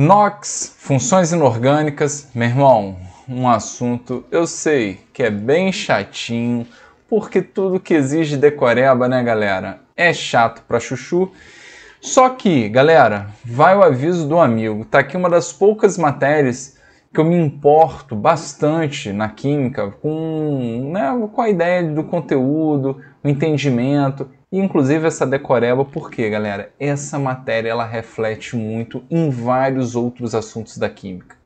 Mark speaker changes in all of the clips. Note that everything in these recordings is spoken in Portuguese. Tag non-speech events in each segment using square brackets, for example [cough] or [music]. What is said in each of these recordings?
Speaker 1: NOx, funções inorgânicas, meu irmão, um assunto eu sei que é bem chatinho, porque tudo que exige decoreba, né, galera? É chato pra chuchu. Só que, galera, vai o aviso do amigo. Tá aqui uma das poucas matérias que eu me importo bastante na química com, né, com a ideia do conteúdo, o entendimento. E inclusive essa decoreba, porque, galera? Essa matéria ela reflete muito em vários outros assuntos da química.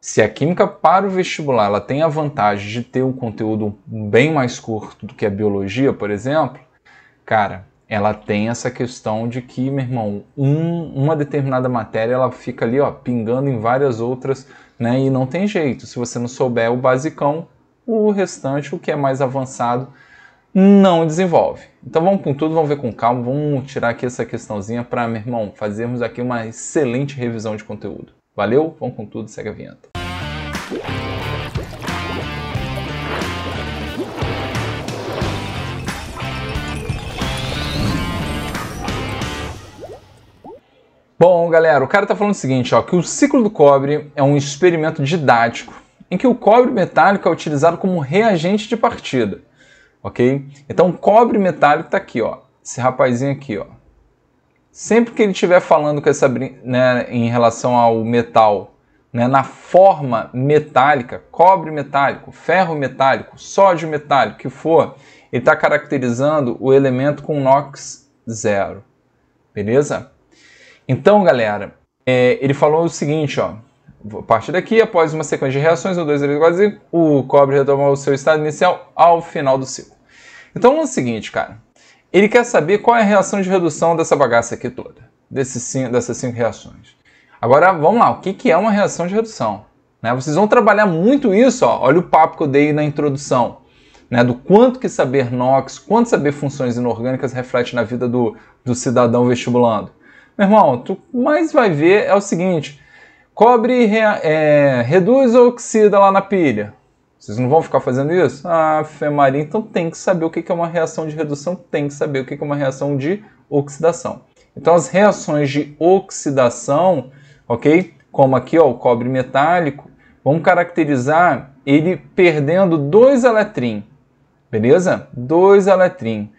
Speaker 1: Se a química para o vestibular ela tem a vantagem de ter um conteúdo bem mais curto do que a biologia, por exemplo, cara, ela tem essa questão de que, meu irmão, um, uma determinada matéria ela fica ali, ó, pingando em várias outras, né? E não tem jeito. Se você não souber o basicão, o restante, o que é mais avançado, não desenvolve. Então vamos com tudo, vamos ver com calma, vamos tirar aqui essa questãozinha para, meu irmão, fazermos aqui uma excelente revisão de conteúdo. Valeu, vamos com tudo, segue a vinheta. Bom, galera, o cara está falando o seguinte, ó, que o ciclo do cobre é um experimento didático em que o cobre metálico é utilizado como reagente de partida ok? Então, cobre metálico está aqui, ó. Esse rapazinho aqui, ó. Sempre que ele estiver falando com essa, né, em relação ao metal, né, na forma metálica, cobre metálico, ferro metálico, sódio metálico, que for, ele está caracterizando o elemento com NOx zero, beleza? Então, galera, é, ele falou o seguinte, ó. A partir daqui, após uma sequência de reações, o 2 o cobre retoma o seu estado inicial ao final do ciclo. Então é o seguinte, cara. Ele quer saber qual é a reação de redução dessa bagaça aqui toda, desse, dessas cinco reações. Agora, vamos lá, o que, que é uma reação de redução? Né? Vocês vão trabalhar muito isso, ó. olha o papo que eu dei na introdução, né? do quanto que saber NOx, quanto saber funções inorgânicas reflete na vida do, do cidadão vestibulando. Meu irmão, tu mais vai ver é o seguinte, cobre é, reduz ou oxida lá na pilha? Vocês não vão ficar fazendo isso? Ah, Femaria, então tem que saber o que é uma reação de redução, tem que saber o que é uma reação de oxidação. Então, as reações de oxidação, ok? Como aqui, ó, o cobre metálico, vamos caracterizar ele perdendo dois eletrim, beleza? Dois eletrim.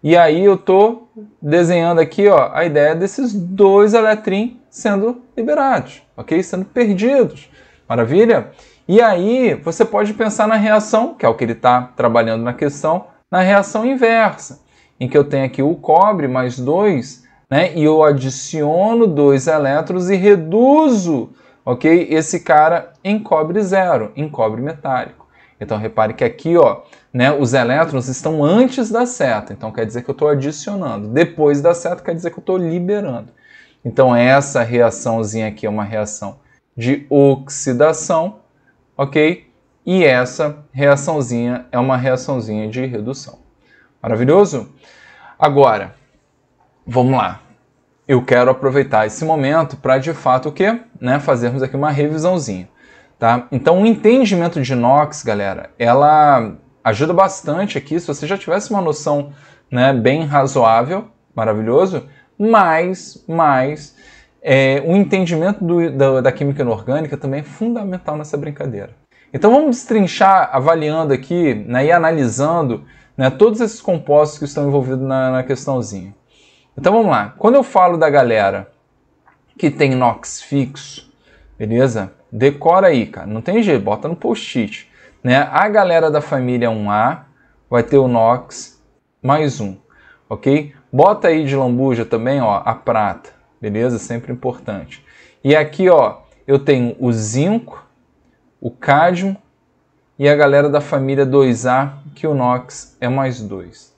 Speaker 1: E aí eu tô desenhando aqui, ó, a ideia desses dois eletrim sendo liberados, ok? Sendo perdidos. Maravilha? E aí você pode pensar na reação, que é o que ele está trabalhando na questão, na reação inversa, em que eu tenho aqui o cobre mais 2, né? E eu adiciono dois elétrons e reduzo, ok? Esse cara em cobre zero, em cobre metálico. Então repare que aqui, ó, né, os elétrons estão antes da seta, então quer dizer que eu estou adicionando. Depois da seta quer dizer que eu estou liberando. Então essa reaçãozinha aqui é uma reação de oxidação, ok? E essa reaçãozinha é uma reaçãozinha de redução. Maravilhoso? Agora, vamos lá. Eu quero aproveitar esse momento para de fato o quê? Né? Fazermos aqui uma revisãozinha, tá? Então, o entendimento de NOx, galera, ela ajuda bastante aqui. Se você já tivesse uma noção, né, bem razoável, maravilhoso, mas, mas é, o entendimento do, da, da química inorgânica também é fundamental nessa brincadeira. Então vamos destrinchar, avaliando aqui né, e analisando né, todos esses compostos que estão envolvidos na, na questãozinha. Então vamos lá. Quando eu falo da galera que tem NOx fixo, beleza? Decora aí, cara. Não tem jeito, bota no post-it. Né? A galera da família 1A vai ter o NOx mais um, ok? Bota aí de lambuja também, ó, a prata beleza? Sempre importante. E aqui, ó, eu tenho o zinco, o cádmio e a galera da família 2A, que o NOx é mais 2.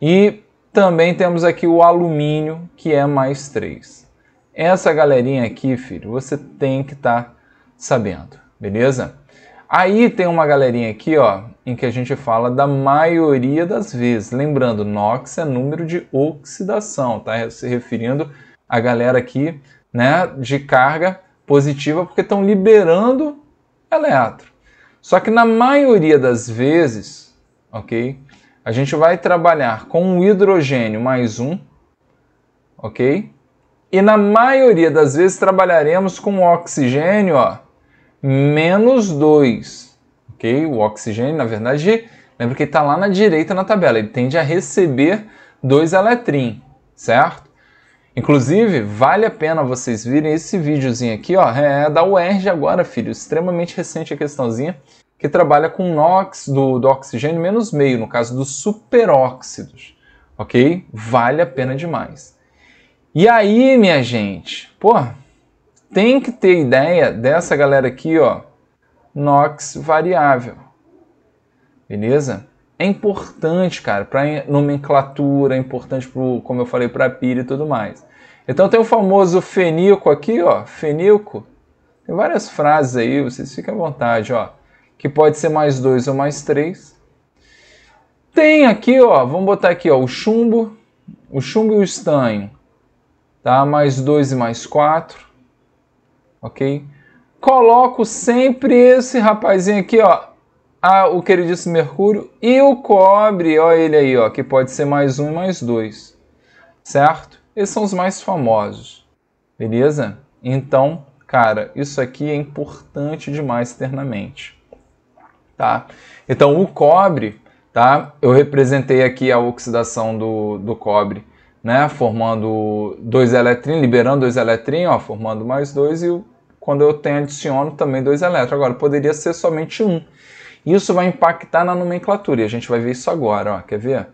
Speaker 1: E também temos aqui o alumínio, que é mais 3. Essa galerinha aqui, filho, você tem que estar tá sabendo, beleza? Aí tem uma galerinha aqui, ó, em que a gente fala da maioria das vezes. Lembrando, NOx é número de oxidação, tá? Se referindo a galera aqui né, de carga positiva porque estão liberando elétron. Só que na maioria das vezes, ok, a gente vai trabalhar com o hidrogênio mais um, ok? E na maioria das vezes trabalharemos com oxigênio, ó, menos dois ok? O oxigênio, na verdade, lembra que ele está lá na direita na tabela, ele tende a receber dois elétrons, certo? Inclusive, vale a pena vocês virem esse videozinho aqui, ó, é da UERJ agora, filho, extremamente recente a questãozinha, que trabalha com NOx do, do oxigênio menos meio, no caso dos superóxidos, ok? Vale a pena demais. E aí, minha gente, pô, tem que ter ideia dessa galera aqui, ó, NOx variável, beleza? é importante, cara, para nomenclatura, é importante pro, como eu falei, para pilha e tudo mais. Então tem o famoso fenico aqui, ó, fenico. Tem várias frases aí, vocês fiquem à vontade, ó, que pode ser mais dois ou mais três. Tem aqui, ó, vamos botar aqui, ó, o chumbo, o chumbo e o estanho, tá? Mais dois e mais quatro, ok? Coloco sempre esse rapazinho aqui, ó, a, ah, o queridíssimo Mercúrio e o cobre, olha ele aí, ó, que pode ser mais um e mais dois, certo? Esses são os mais famosos, beleza? Então, cara, isso aqui é importante demais ter na mente, tá? Então, o cobre, tá? Eu representei aqui a oxidação do, do cobre, né? Formando dois elétrons, liberando dois elétrons, ó, formando mais dois e quando eu tenho adiciono também dois elétrons. Agora, poderia ser somente um. Isso vai impactar na nomenclatura e a gente vai ver isso agora. Ó. Quer ver?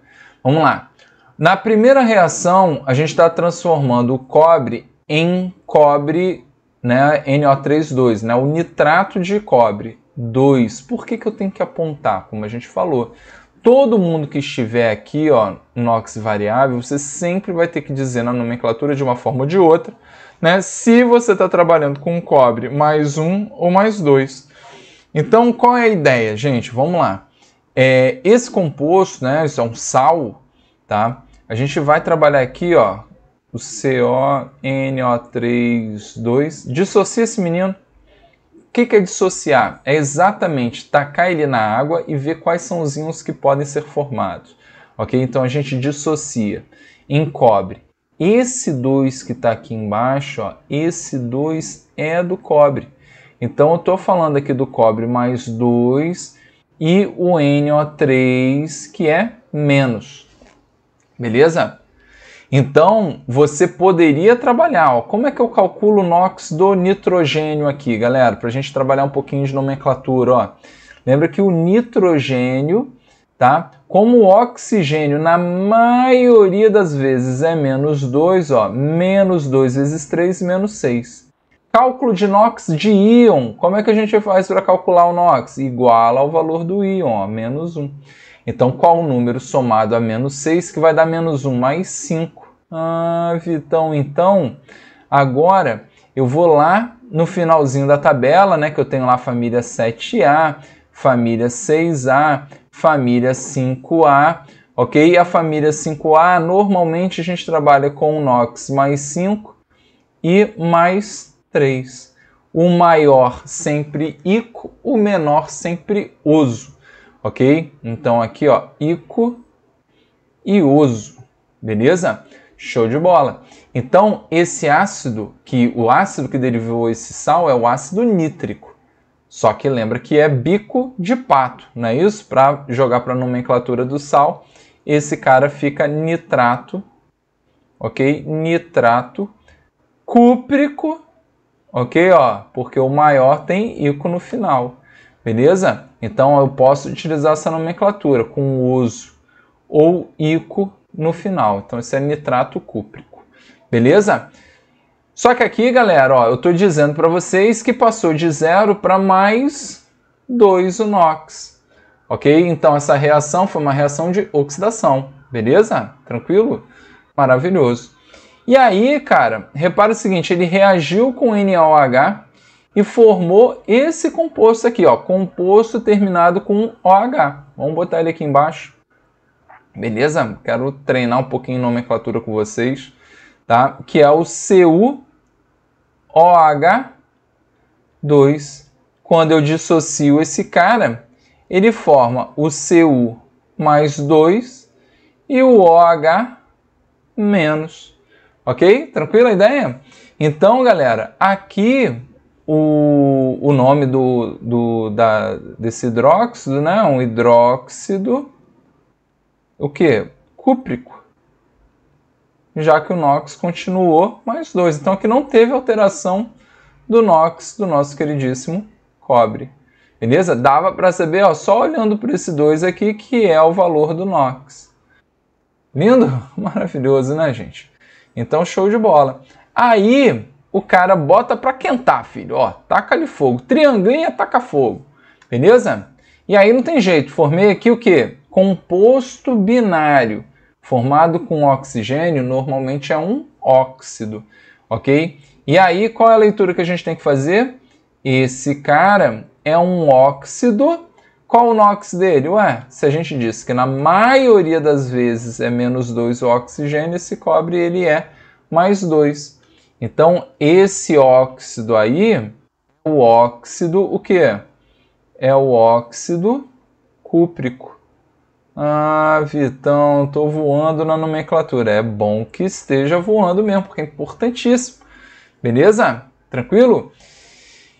Speaker 1: Vamos lá. Na primeira reação, a gente está transformando o cobre em cobre, né, no 2 né, o nitrato de cobre 2. Por que, que eu tenho que apontar? Como a gente falou, todo mundo que estiver aqui, ó, NOx variável, você sempre vai ter que dizer na nomenclatura de uma forma ou de outra, né? Se você está trabalhando com cobre mais um ou mais dois. Então, qual é a ideia, gente? Vamos lá. É, esse composto, né, isso é um sal, tá? A gente vai trabalhar aqui, ó, o CONO3,2. Dissocia esse menino. O que, que é dissociar? É exatamente tacar ele na água e ver quais são os íons que podem ser formados. Ok? Então a gente dissocia, em cobre. Esse 2 que está aqui embaixo, ó, esse 2 é do cobre. Então eu estou falando aqui do cobre mais 2 e o NO3 que é menos. Beleza? Então você poderia trabalhar. Ó, como é que eu calculo o NOx do nitrogênio aqui, galera? Para a gente trabalhar um pouquinho de nomenclatura. Ó. Lembra que o nitrogênio, tá? Como o oxigênio, na maioria das vezes, é menos 2, ó, menos 2 vezes 3, menos 6. Cálculo de NOx de íon. Como é que a gente faz para calcular o NOx? Igual ao valor do íon, menos 1. Então, qual o número somado a menos 6 que vai dar menos 1 mais 5? Ah, Vitão, então, agora eu vou lá no finalzinho da tabela, né, que eu tenho lá a família 7A, família 6A, família 5A, ok? E a família 5A, normalmente a gente trabalha com o NOx mais 5 e mais 3. 3. O maior sempre ico, o menor sempre oso, ok? Então aqui, ó, ico e oso, beleza? Show de bola. Então esse ácido, que o ácido que derivou esse sal é o ácido nítrico. Só que lembra que é bico de pato, não é isso? Para jogar para a nomenclatura do sal, esse cara fica nitrato, ok? Nitrato cúprico ok? Ó, porque o maior tem ico no final, beleza? Então eu posso utilizar essa nomenclatura com uso ou ico no final. Então isso é nitrato cúprico, beleza? Só que aqui, galera, ó, eu estou dizendo para vocês que passou de zero para mais 2 o NOx, ok? Então essa reação foi uma reação de oxidação, beleza? Tranquilo? Maravilhoso. E aí, cara, repara o seguinte, ele reagiu com NaOH e formou esse composto aqui, ó, composto terminado com OH. Vamos botar ele aqui embaixo. Beleza? Quero treinar um pouquinho nomenclatura com vocês, tá? Que é o CuOH2. Quando eu dissocio esse cara, ele forma o Cu mais 2 e o OH menos Ok? Tranquila a ideia? Então, galera, aqui o, o nome do, do, da, desse hidróxido, né? Um hidróxido, o que? Cúprico. Já que o NOx continuou mais dois. Então, aqui não teve alteração do NOx do nosso queridíssimo cobre. Beleza? Dava para saber ó, só olhando para esse 2 aqui que é o valor do NOx. Lindo? [laughs] Maravilhoso, né, gente? Então, show de bola. Aí o cara bota para quentar, filho. Ó, taca ali fogo. Trianguinha, taca fogo. Beleza? E aí não tem jeito. Formei aqui o quê? Composto binário. Formado com oxigênio, normalmente é um óxido. Ok? E aí, qual é a leitura que a gente tem que fazer? Esse cara é um óxido qual o NOx dele? Ué, se a gente diz que na maioria das vezes é menos 2 o oxigênio, esse cobre ele é mais 2. Então, esse óxido aí, é o óxido, o que é? É o óxido cúprico. Ah, Vitão, tô voando na nomenclatura. É bom que esteja voando mesmo, porque é importantíssimo. Beleza? Tranquilo?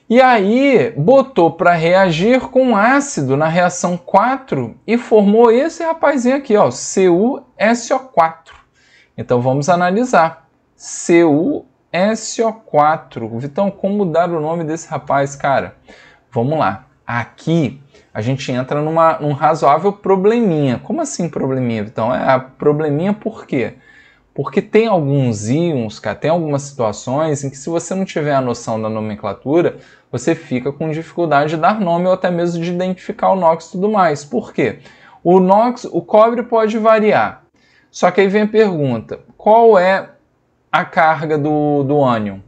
Speaker 1: E aí botou para reagir com ácido na reação 4 e formou esse rapazinho aqui, ó, CuSO4. Então vamos analisar. CuSO4. Então como mudar o nome desse rapaz, cara? Vamos lá. Aqui a gente entra numa, num razoável probleminha. Como assim probleminha, Então É a probleminha por quê? Porque tem alguns íons, cara, tem algumas situações em que se você não tiver a noção da nomenclatura, você fica com dificuldade de dar nome ou até mesmo de identificar o NOx e tudo mais. Por quê? O NOx, o cobre pode variar. Só que aí vem a pergunta, qual é a carga do, do ânion?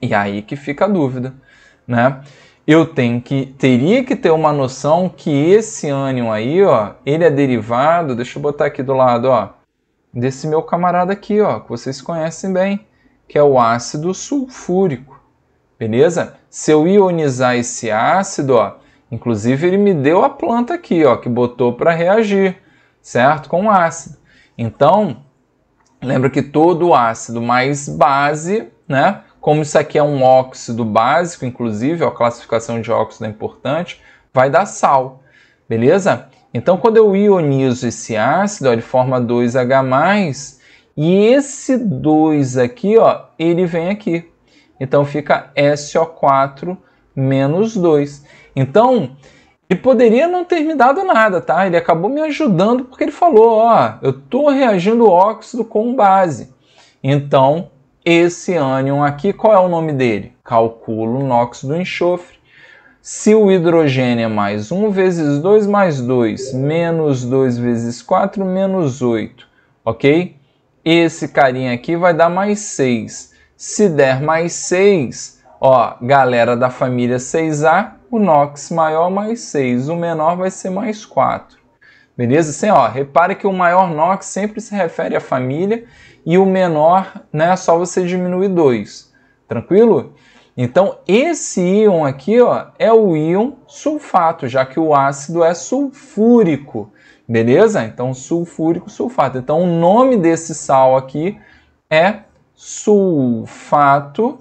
Speaker 1: e aí que fica a dúvida, né? eu tenho que teria que ter uma noção que esse ânion aí, ó, ele é derivado, deixa eu botar aqui do lado, ó, desse meu camarada aqui, ó, que vocês conhecem bem, que é o ácido sulfúrico. Beleza? Se eu ionizar esse ácido, ó, inclusive ele me deu a planta aqui, ó, que botou para reagir, certo? Com o ácido. Então, lembra que todo ácido mais base, né? Como isso aqui é um óxido básico, inclusive, ó, a classificação de óxido é importante, vai dar sal. Beleza? Então, quando eu ionizo esse ácido, ó, ele forma 2H+, e esse 2 aqui, ó, ele vem aqui. Então, fica SO4 menos 2. Então, ele poderia não ter me dado nada, tá? Ele acabou me ajudando porque ele falou, ó, eu tô reagindo óxido com base. Então, esse ânion aqui, qual é o nome dele? Calculo o óxido do enxofre se o hidrogênio é mais 1 vezes 2 mais 2, menos 2 vezes 4, menos 8, ok? Esse carinha aqui vai dar mais 6. Se der mais 6, ó, galera da família 6A, o NOx maior mais 6, o menor vai ser mais 4. Beleza? Assim, ó, repare que o maior NOx sempre se refere à família e o menor, né, só você diminuir 2. Tranquilo? Então, esse íon aqui ó, é o íon sulfato, já que o ácido é sulfúrico, beleza? Então, sulfúrico sulfato. Então, o nome desse sal aqui é sulfato,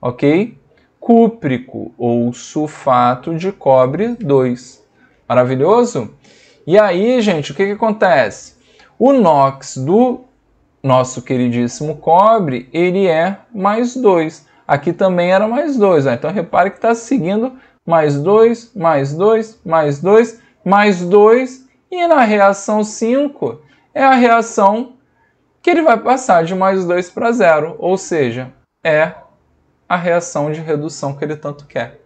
Speaker 1: ok? Cúprico ou sulfato de cobre 2. Maravilhoso? E aí, gente, o que, que acontece? O NOx do nosso queridíssimo cobre, ele é mais 2. Aqui também era mais 2. Ó. Né? Então repare que está seguindo mais 2, mais 2, mais 2, mais 2. E na reação 5 é a reação que ele vai passar de mais 2 para 0. Ou seja, é a reação de redução que ele tanto quer.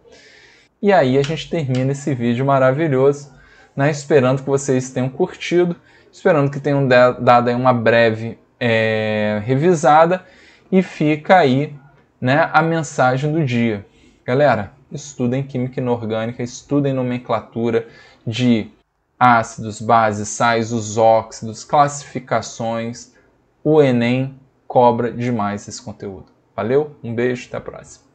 Speaker 1: E aí a gente termina esse vídeo maravilhoso, né? esperando que vocês tenham curtido, esperando que tenham dado uma breve é, revisada e fica aí né, a mensagem do dia. Galera, estudem química inorgânica, estudem nomenclatura de ácidos, bases, sais, os óxidos, classificações. O Enem cobra demais esse conteúdo. Valeu, um beijo, até a próxima.